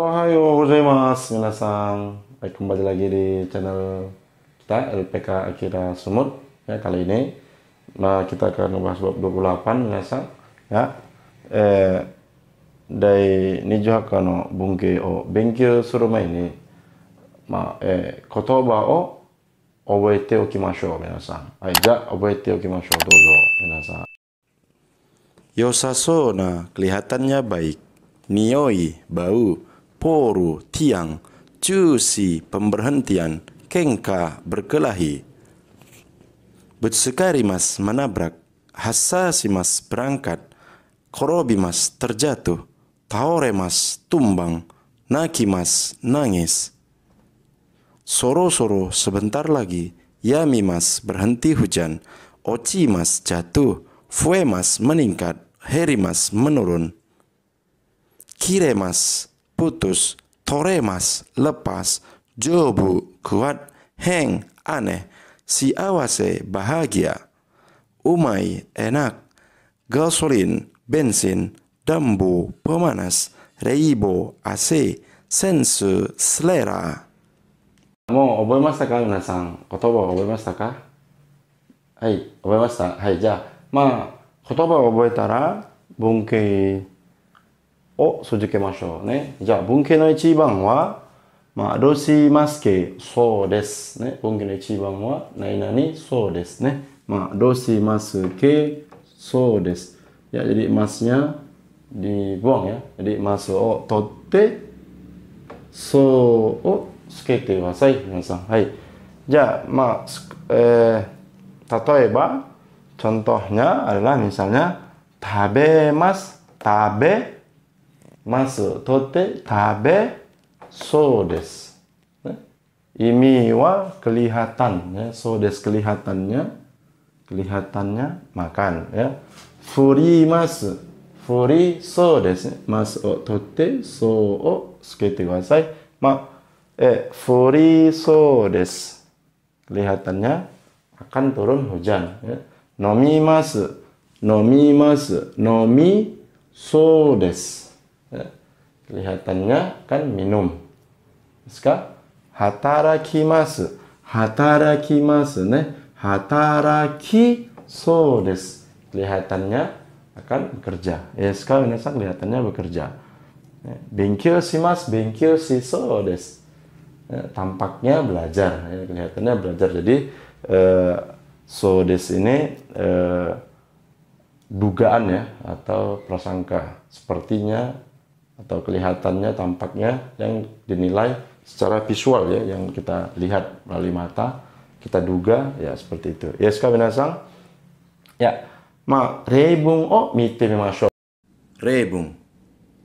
Ohayo gozaimasu minasan Kembali lagi di channel kita LPK Akira Sumut ya Kali ini nah, kita akan membahas bab 28 minasan ya eh, Dai nijuhaka no bunkei o benkyu suru mai ni Ma eh, kotoba o oboete okimashou minasan Hai, ja oboete okimashou dozo minasan Yosaso na kelihatannya baik Nioi, bau poru, tiang, cusi, pemberhentian, kengka, berkelahi. mas menabrak, mas berangkat, korobi mas terjatuh, mas tumbang, naki mas nangis. Soro-soro sebentar lagi, yami mas berhenti hujan, oci mas jatuh, fue mas meningkat, heri mas menurun. Kire Kiremas putus, toremas, lepas, jobu, kuat, heng, aneh, si awase, bahagia, umai, enak, gasolin, bensin, dambu, pemanas, reibo, AC, セ s e スレラー。もう覚えましたか皆さん。言葉を覚えましたかはい、覚えました。はい、じゃあ、まあ、言葉を覚えたら、文系を続けましょうね。じゃあ、文系の一番は、まあ、ロシーマスケ、そうです。ね。文系の一番は、何々、そうですね。まあ、ロシーマスケ、そうです。いや、りますや、リボンや、リマスを取って、そうをつけてください。皆さん。はい。じゃあ、まあ、えー、例えば、ちゃんとにあれな、みさにゃ、食べます。食べ、ますとって食べそうです。ね、Imi nah, wa kelihatan, ya. so des kelihatannya, kelihatannya makan, ya. Furi mas, furi so des, ya. mas o totte so o sukete kudasai. Ma, eh, furi so des. Kelihatannya akan turun hujan. Ya. Nomi mas, nomi mas, nomi so des ya, kelihatannya kan minum ska hatarakimasu hatarakimasu ne hataraki so des kelihatannya akan bekerja ya ska minasa kelihatannya bekerja benkyo si benkyo so des ya, tampaknya belajar ya, kelihatannya belajar jadi eh, so des ini eh, dugaan ya atau prasangka sepertinya atau kelihatannya tampaknya yang dinilai secara visual ya yang kita lihat melalui mata kita duga ya seperti itu yes ka ya ma rebung oh mite mimashou rebung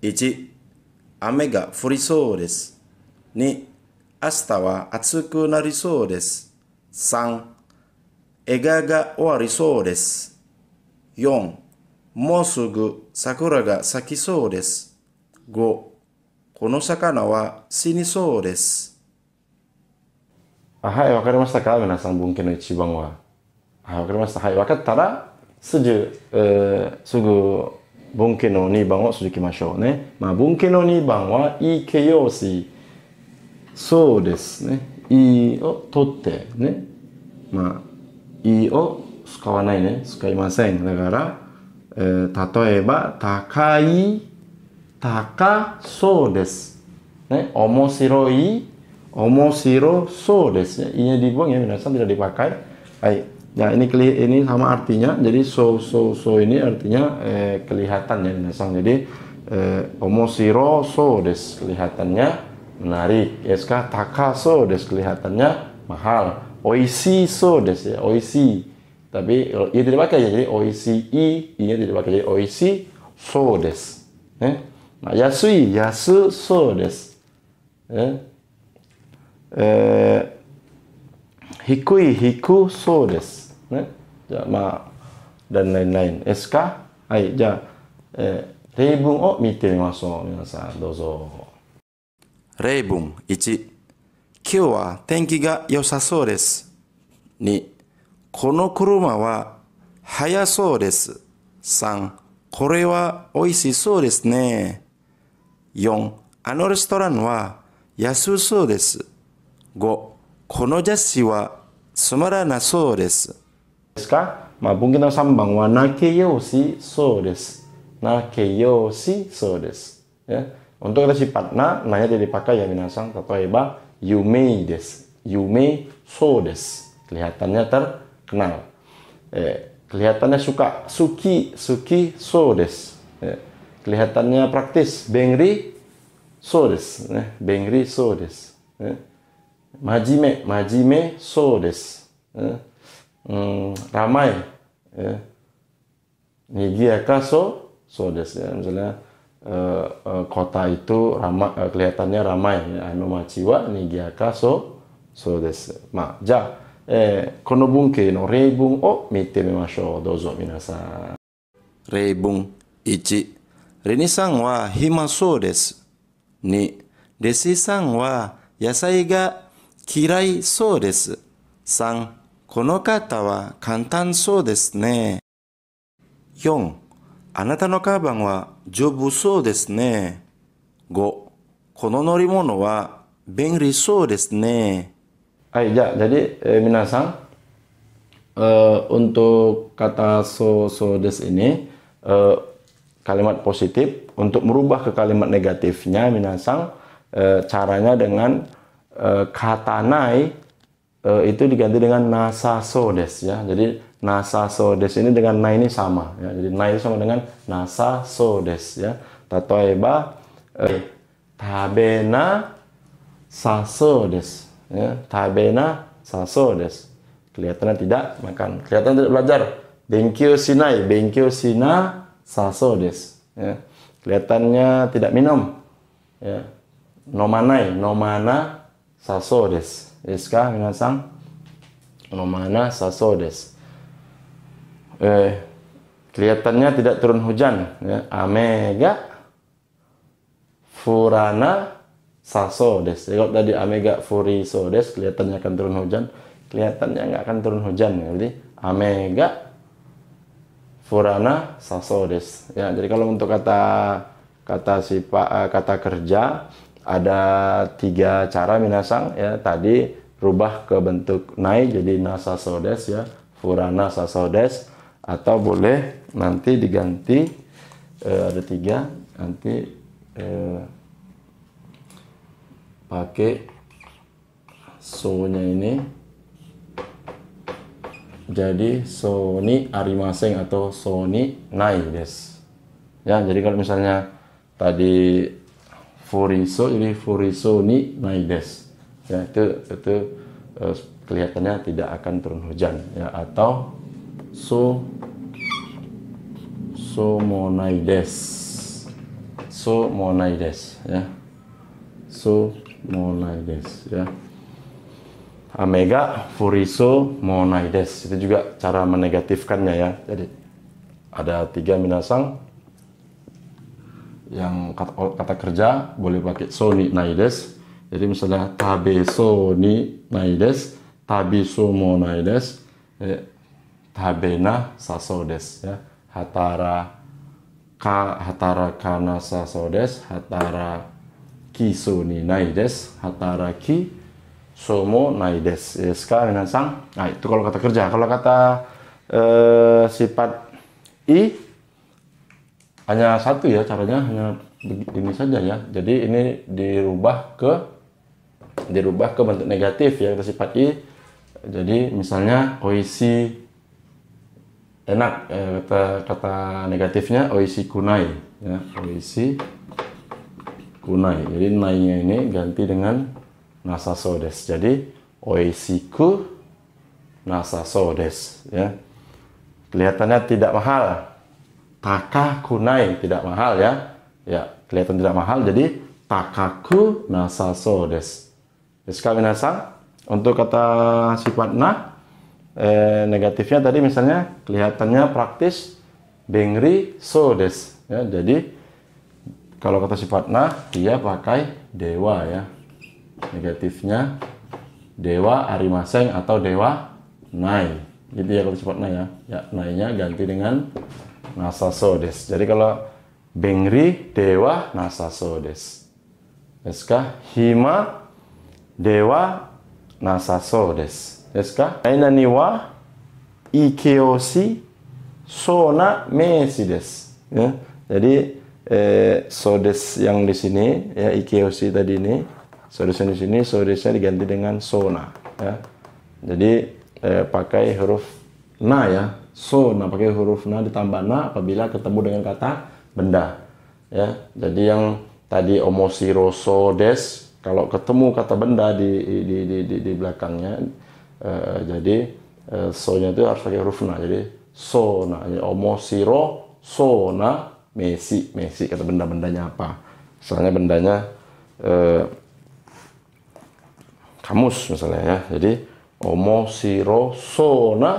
ichi ame ga furisou desu ni asta wa atsuku narisou desu san ega ga so desu 4. desu 5この魚は死にそうですはいわかりましたか皆さん文献の一番ははいわかりましたはい分かったらすぐ、えー、すぐ文献の2番を続きましょうね、まあ、文献の2番はいい形容詞そうですねいいを取ってねまあいいを使わないね使いませんだから、えー、例えば高い des, des, so so taka 高そうです。ね、面白い、面白そうです。Inya dibuang ya, minasan tidak dipakai. Ay, Ya, ini ini sama artinya. Jadi so so so ini artinya eh, kelihatan ya, minasan. Jadi eh, omoshiro so des kelihatannya menarik. SK taka so des kelihatannya mahal. Oishi so des ya, oishi. Tapi ini tidak pakai ya, jadi oishi i, ini tidak pakai jadi oishi so des. Eh? 安い、安そうです。ええー、低い、低そうです。ね、じゃあ、まあ、だ a n l ないですかはい、じゃあ、えー、例文を見てみましょう。皆さん、どうぞ。例文1、今日は天気が良さそうです。2、この車は速そうです。3、これは美味しそうですね。4. あのレストランは安そうです。5. このジ雑誌はつまらなそうです。ですかまあ、文献の3番はなけよしそうです。なけよしそうです。え本当し、パッなナヤで、リパカヤ皆さん、例えば、ゆめいです。ゆめい、そうです。クリアタネャタル、クナウ。クリアタネ、ャシュカ、スキ、スキ、そうです。え kelihatannya praktis. Bengri so des. Ya. Bengri so des. Ya. Majime, majime so des. Ya. Hmm, ramai. Ya. Nigiyaka so so Misalnya eh, eh, kota itu ramai, eh, kelihatannya ramai. Ya. Ano machiwa nigiyaka so so des. Ma, ja, eh, kono bunke no rebung o mite mimashou. Dozo minasan. rebung 1レニさんは暇そうです。2、レシさんは野菜が嫌いそうです。3、この方は簡単そうですね。4、あなたのカバンは丈夫そうですね。5、この乗り物は便利そうですね。はい、じゃあ、えー、皆さん、uh, untuk kata so so ini kalimat positif untuk merubah ke kalimat negatifnya minasang e, caranya dengan e, eh, nai e, eh, itu diganti dengan nasasodes ya. Jadi nasasodes ini dengan nai ini sama ya. Jadi nai itu sama dengan nasasodes ya. Tatoeba e, tabena sasodes ya. Tabena sasodes. Kelihatannya tidak makan, kelihatan tidak belajar. Benkyo sinai, you sina salso des. Ya. Kelihatannya tidak minum. Ya. Nomanai, ya? nomana salso des. iska minasang? Nomana salso des. Eh, kelihatannya tidak turun hujan. Ya. Amega furana sasodes. Jadi kalau tadi amega furi furisodes kelihatannya akan turun hujan, kelihatannya nggak akan turun hujan. Ya. Jadi amega furana sasodes Ya, jadi kalau untuk kata kata pak eh, kata kerja ada tiga cara minasang ya tadi rubah ke bentuk naik jadi nasasodes ya furana sasodes atau boleh nanti diganti eh, ada tiga nanti eh, pakai sonya ini jadi Sony Arimaseng atau Sony Nai des ya jadi kalau misalnya tadi Furiso jadi Furiso Ni Nai des ya itu itu eh, kelihatannya tidak akan turun hujan ya atau So So Des, Monai Des, ya So Des, ya Omega Furiso Monaides. Itu juga cara menegatifkannya ya. Jadi ada tiga minasang yang kata, kata kerja boleh pakai soni naides. Jadi misalnya tabe soni naides, so monaides, eh, tabena sasodes ya. Hatara ka hatara kana sasodes, hatara kisoni naides, hatara ki somo nai des iya ska dengan sang nah itu kalau kata kerja kalau kata eh, sifat i hanya satu ya caranya hanya begini saja ya jadi ini dirubah ke dirubah ke bentuk negatif ya kata sifat i jadi misalnya oisi enak eh, kata kata negatifnya oisi kunai ya oisi kunai jadi nainya ini ganti dengan nasa so des. Jadi oishiku nasa so des. Ya. Kelihatannya tidak mahal. Taka kunai tidak mahal ya. Ya, kelihatan tidak mahal. Jadi takaku nasa so des. Sekali nasa untuk kata sifat na eh, negatifnya tadi misalnya kelihatannya praktis bengri so des. Ya, jadi kalau kata sifat na dia pakai dewa ya Negatifnya dewa arimaseng atau dewa nai. Gitu ya kalau cepatnya ya. Ya nainya ganti dengan nasasodes. Jadi kalau bengri dewa nasasodes. Deska hima dewa nasasodes. Deska aina Ikeosi sona mesi des. Ya. Jadi eh, sodes yang di sini ya Ikeosi tadi ini solution di sini solution diganti dengan sona ya. Jadi eh, pakai huruf na ya. Sona pakai huruf na ditambah na apabila ketemu dengan kata benda. Ya. Jadi yang tadi omosi roso des kalau ketemu kata benda di di di di, di belakangnya eh, jadi eh, so itu harus pakai huruf na. Jadi sona ya, omosi ro sona mesi mesi kata benda-bendanya apa. Soalnya bendanya eh, kamus misalnya ya. Jadi omo siro sona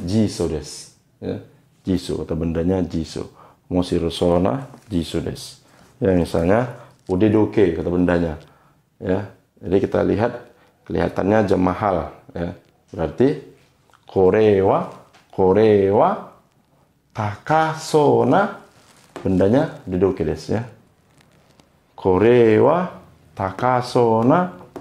jiso des. Ya. kata bendanya jisu Omo siro sona jiso des. Ya misalnya ude doke kata bendanya. Ya. Jadi kita lihat kelihatannya mahal ya. Berarti korewa korewa takasona bendanya ude doke ya. Korewa takasona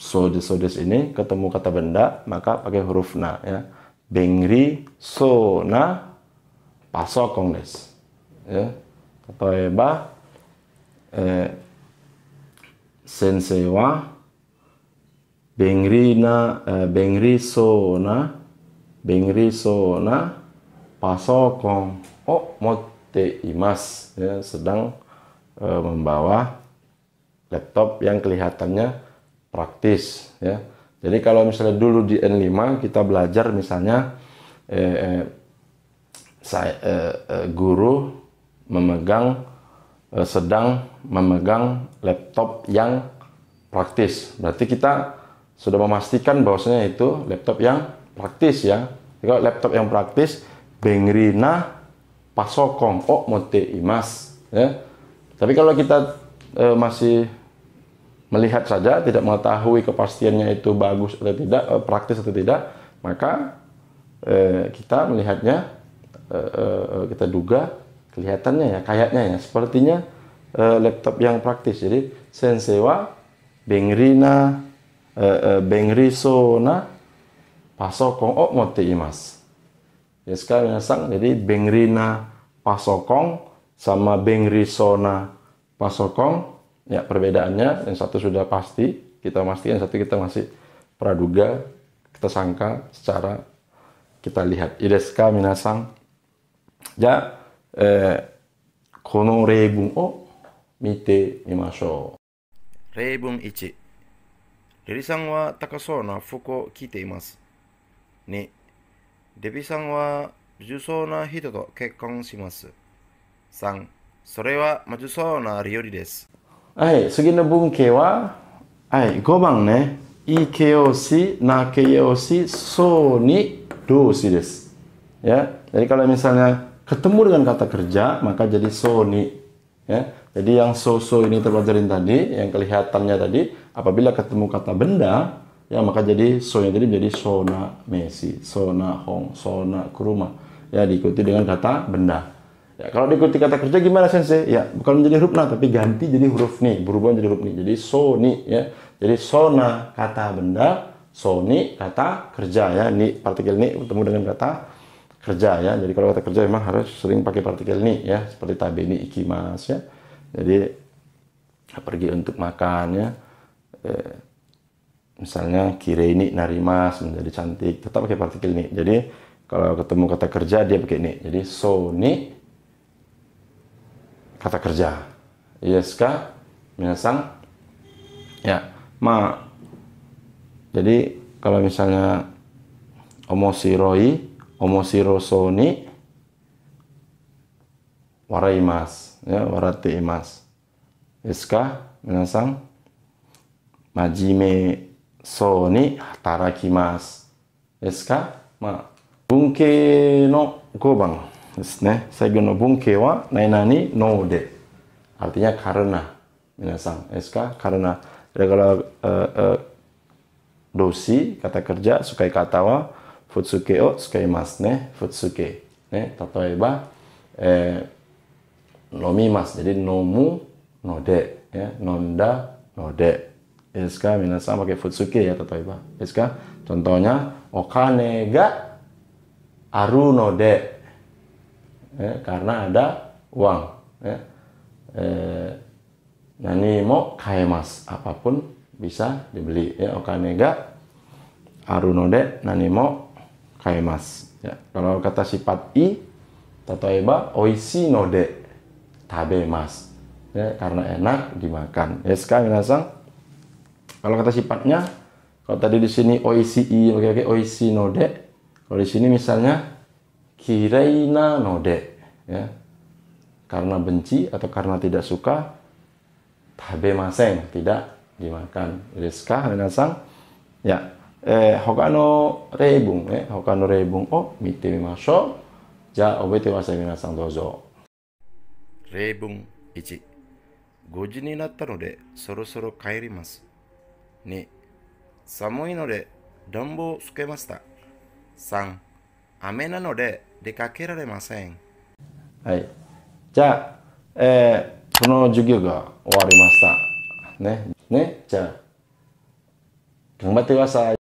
sodis sodes ini ketemu kata benda maka pakai huruf na ya. Bengri so na pasokong des Ya. Atau eba ya, eh, sensei bengri na eh, bengri so na bengri so na pasokong oh motte imas ya, sedang eh, membawa laptop yang kelihatannya praktis ya. Jadi kalau misalnya dulu di N5 kita belajar misalnya eh, eh, saya, eh, eh, guru memegang eh, sedang memegang laptop yang praktis. Berarti kita sudah memastikan bahwasanya itu laptop yang praktis ya. Kalau laptop yang praktis, bengrina pasokong o mote imas ya. Tapi kalau kita eh, masih melihat saja, tidak mengetahui kepastiannya itu bagus atau tidak, eh, praktis atau tidak, maka eh, kita melihatnya, eh, eh, kita duga kelihatannya ya, kayaknya ya, sepertinya eh, laptop yang praktis. Jadi Sensewa, Bengrina, eh, eh, Bengrisona, Pasokong oh, Moti imas. Ya sekarang sang, jadi Bengrina Pasokong sama Bengrisona Pasokong ya perbedaannya yang satu sudah pasti kita pastikan yang satu kita masih praduga kita sangka secara kita lihat ideska minasang ya eh, kono reibun o oh, mite mimasho reibun 1レリさんは高そうな服を着ています。2. デビさんは重そうな人と結婚します。3. des kewa. gobang si, si, na keo des. Ya, jadi kalau misalnya ketemu dengan kata kerja maka jadi so ya jadi yang so so ini terpelajarin tadi yang kelihatannya tadi apabila ketemu kata benda ya maka jadi so nya jadi menjadi sona Messi sona Hong sona kuruma ya diikuti dengan kata benda Ya, kalau diikuti kata kerja gimana sensei? Ya, bukan menjadi huruf na tapi ganti jadi huruf ni, berubah jadi huruf ni. Jadi soni ya. Jadi sona kata benda, soni kata kerja ya. ini partikel ni bertemu dengan kata kerja ya. Jadi kalau kata kerja memang harus sering pakai partikel ni ya, seperti ini ikimas ya. Jadi ya, pergi untuk makan ya. Eh, misalnya kire ini narimas menjadi cantik, tetap pakai partikel ini, Jadi kalau ketemu kata kerja dia pakai ini, Jadi soni kata kerja. ka? minasang ya ma. Jadi kalau misalnya omosiroi, omosirosoni mas, ya warati imas. ka? minasang majime soni Yes ka? ma bunke no gobang kewa ですね最後の文形は何々ので artinya karena minasang SK karena regala uh, eh, uh, eh, dosi kata kerja sukai katawa wa futsuke o sukai mas ne futsuke ne tatoeba eh, nomi mas jadi nomu node ya nonda node SK minasang pakai futsuke ya tatoeba SK contohnya okane ga aru node ya, karena ada uang ya. e, eh, nani mau kaemas apapun bisa dibeli ya okanega arunode nani mau kaemas ya kalau kata sifat i tatoeba Oisi node tabemas ya karena enak dimakan ya sekarang kalau kata sifatnya kalau tadi di sini oisi i oke oke oishi node kalau di sini misalnya kireina node ya karena benci atau karena tidak suka tabe maseng tidak dimakan reska minasang. ya eh hokano reibung eh ya. hokano reibung oh, mite mimasho ja obete wasai minasang dozo reibung ichi natta 5時になったのでそろそろ帰ります。2. de 雨なので出かけられません。はい。じゃあ、えー、この授業が終わりました。ね。ね。じゃあ、頑張ってください。